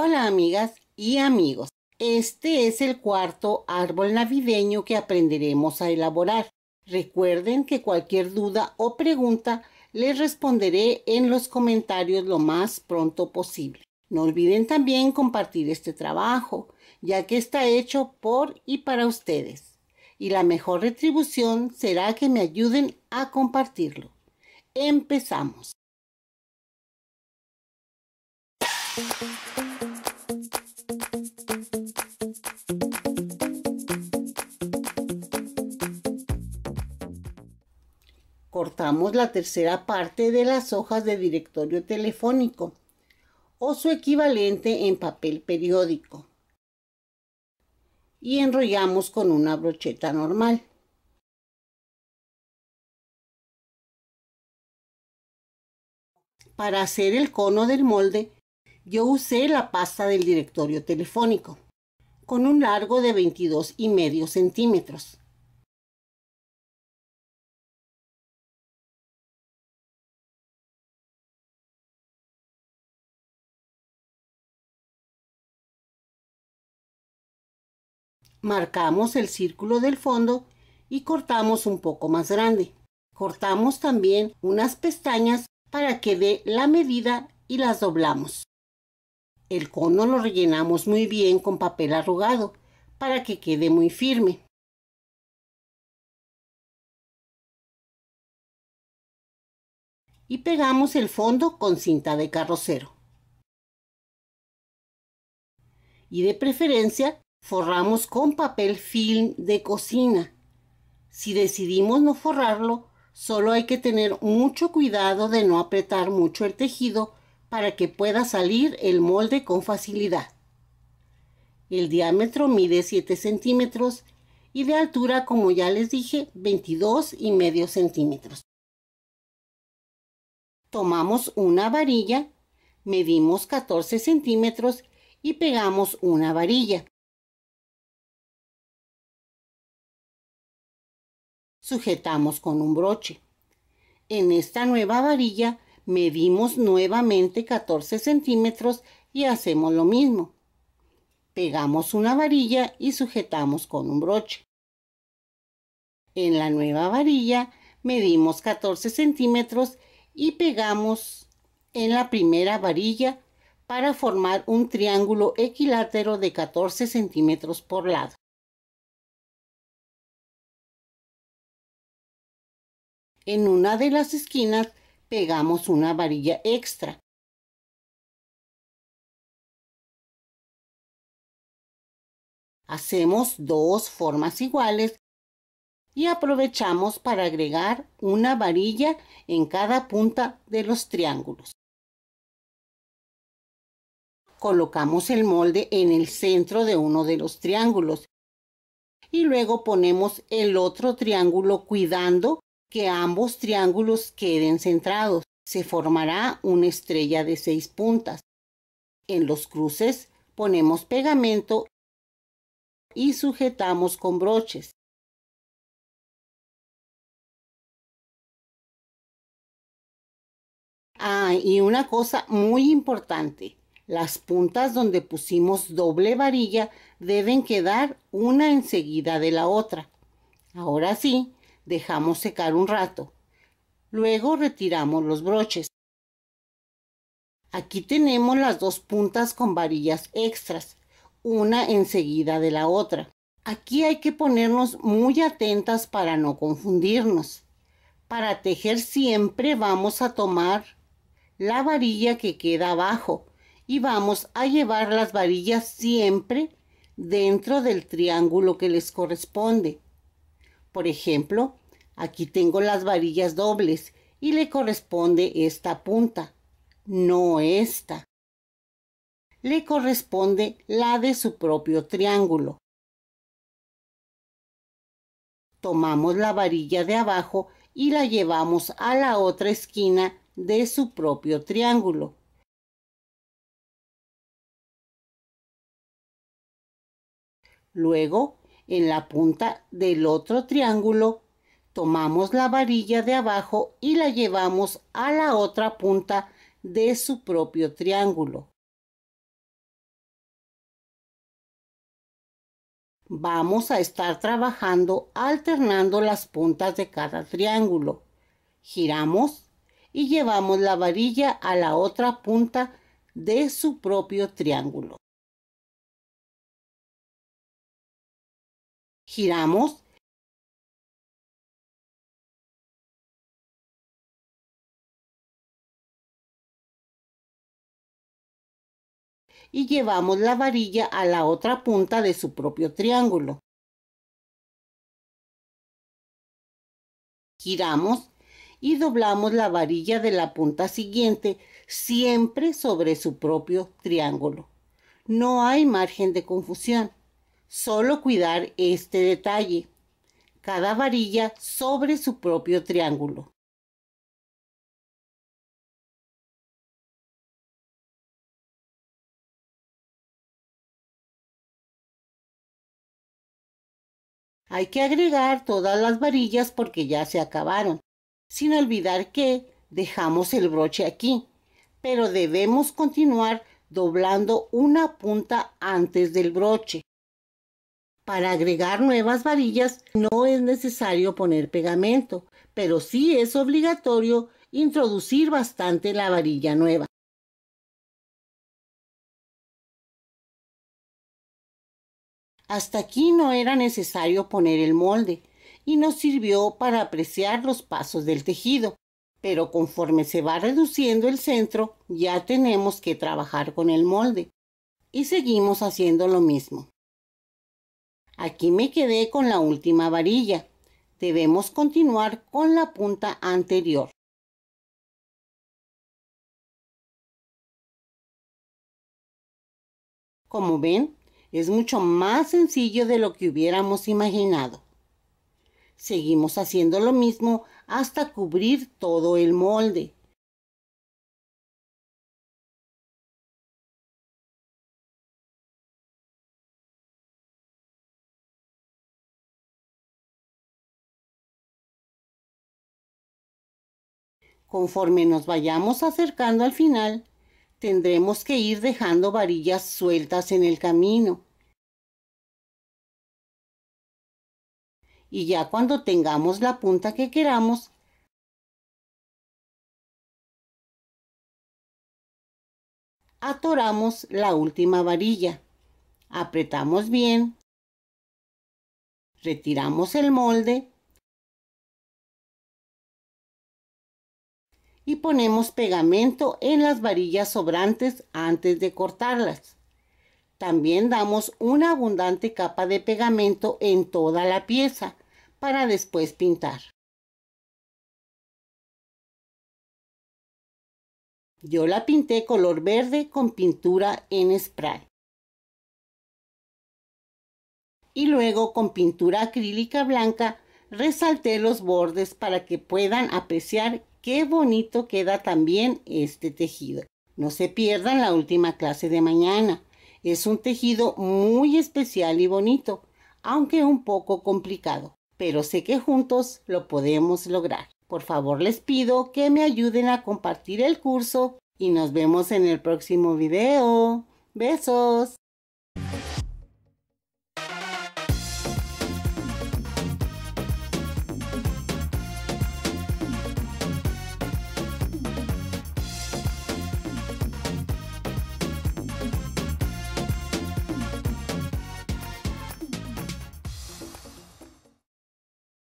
Hola amigas y amigos. Este es el cuarto árbol navideño que aprenderemos a elaborar. Recuerden que cualquier duda o pregunta les responderé en los comentarios lo más pronto posible. No olviden también compartir este trabajo, ya que está hecho por y para ustedes. Y la mejor retribución será que me ayuden a compartirlo. Empezamos. cortamos la tercera parte de las hojas de directorio telefónico o su equivalente en papel periódico y enrollamos con una brocheta normal. Para hacer el cono del molde, yo usé la pasta del directorio telefónico, con un largo de 22 y medio centímetros. Marcamos el círculo del fondo y cortamos un poco más grande. Cortamos también unas pestañas para que dé la medida y las doblamos. El cono lo rellenamos muy bien con papel arrugado para que quede muy firme. Y pegamos el fondo con cinta de carrocero. Y de preferencia Forramos con papel film de cocina. Si decidimos no forrarlo, solo hay que tener mucho cuidado de no apretar mucho el tejido para que pueda salir el molde con facilidad. El diámetro mide 7 centímetros y de altura, como ya les dije, 22 y medio centímetros. Tomamos una varilla, medimos 14 centímetros y pegamos una varilla. sujetamos con un broche. En esta nueva varilla medimos nuevamente 14 centímetros y hacemos lo mismo. Pegamos una varilla y sujetamos con un broche. En la nueva varilla medimos 14 centímetros y pegamos en la primera varilla para formar un triángulo equilátero de 14 centímetros por lado. En una de las esquinas pegamos una varilla extra. Hacemos dos formas iguales y aprovechamos para agregar una varilla en cada punta de los triángulos. Colocamos el molde en el centro de uno de los triángulos y luego ponemos el otro triángulo cuidando que ambos triángulos queden centrados. Se formará una estrella de seis puntas. En los cruces ponemos pegamento y sujetamos con broches. Ah, y una cosa muy importante. Las puntas donde pusimos doble varilla deben quedar una enseguida de la otra. Ahora sí, Dejamos secar un rato. Luego retiramos los broches. Aquí tenemos las dos puntas con varillas extras, una enseguida de la otra. Aquí hay que ponernos muy atentas para no confundirnos. Para tejer siempre vamos a tomar la varilla que queda abajo y vamos a llevar las varillas siempre dentro del triángulo que les corresponde. Por ejemplo, Aquí tengo las varillas dobles y le corresponde esta punta, no esta. Le corresponde la de su propio triángulo. Tomamos la varilla de abajo y la llevamos a la otra esquina de su propio triángulo. Luego, en la punta del otro triángulo, tomamos la varilla de abajo y la llevamos a la otra punta de su propio triángulo. Vamos a estar trabajando alternando las puntas de cada triángulo. Giramos y llevamos la varilla a la otra punta de su propio triángulo. Giramos y llevamos la varilla a la otra punta de su propio triángulo. Giramos y doblamos la varilla de la punta siguiente siempre sobre su propio triángulo. No hay margen de confusión, solo cuidar este detalle. Cada varilla sobre su propio triángulo. Hay que agregar todas las varillas porque ya se acabaron, sin olvidar que dejamos el broche aquí, pero debemos continuar doblando una punta antes del broche. Para agregar nuevas varillas no es necesario poner pegamento, pero sí es obligatorio introducir bastante la varilla nueva. Hasta aquí no era necesario poner el molde y nos sirvió para apreciar los pasos del tejido, pero conforme se va reduciendo el centro ya tenemos que trabajar con el molde y seguimos haciendo lo mismo. Aquí me quedé con la última varilla. Debemos continuar con la punta anterior. Como ven, es mucho más sencillo de lo que hubiéramos imaginado. Seguimos haciendo lo mismo hasta cubrir todo el molde. Conforme nos vayamos acercando al final, tendremos que ir dejando varillas sueltas en el camino. Y ya cuando tengamos la punta que queramos, atoramos la última varilla. Apretamos bien. Retiramos el molde y ponemos pegamento en las varillas sobrantes antes de cortarlas. También damos una abundante capa de pegamento en toda la pieza para después pintar. Yo la pinté color verde con pintura en spray. Y luego con pintura acrílica blanca resalté los bordes para que puedan apreciar Qué bonito queda también este tejido. No se pierdan la última clase de mañana. Es un tejido muy especial y bonito, aunque un poco complicado, pero sé que juntos lo podemos lograr. Por favor les pido que me ayuden a compartir el curso y nos vemos en el próximo video. Besos.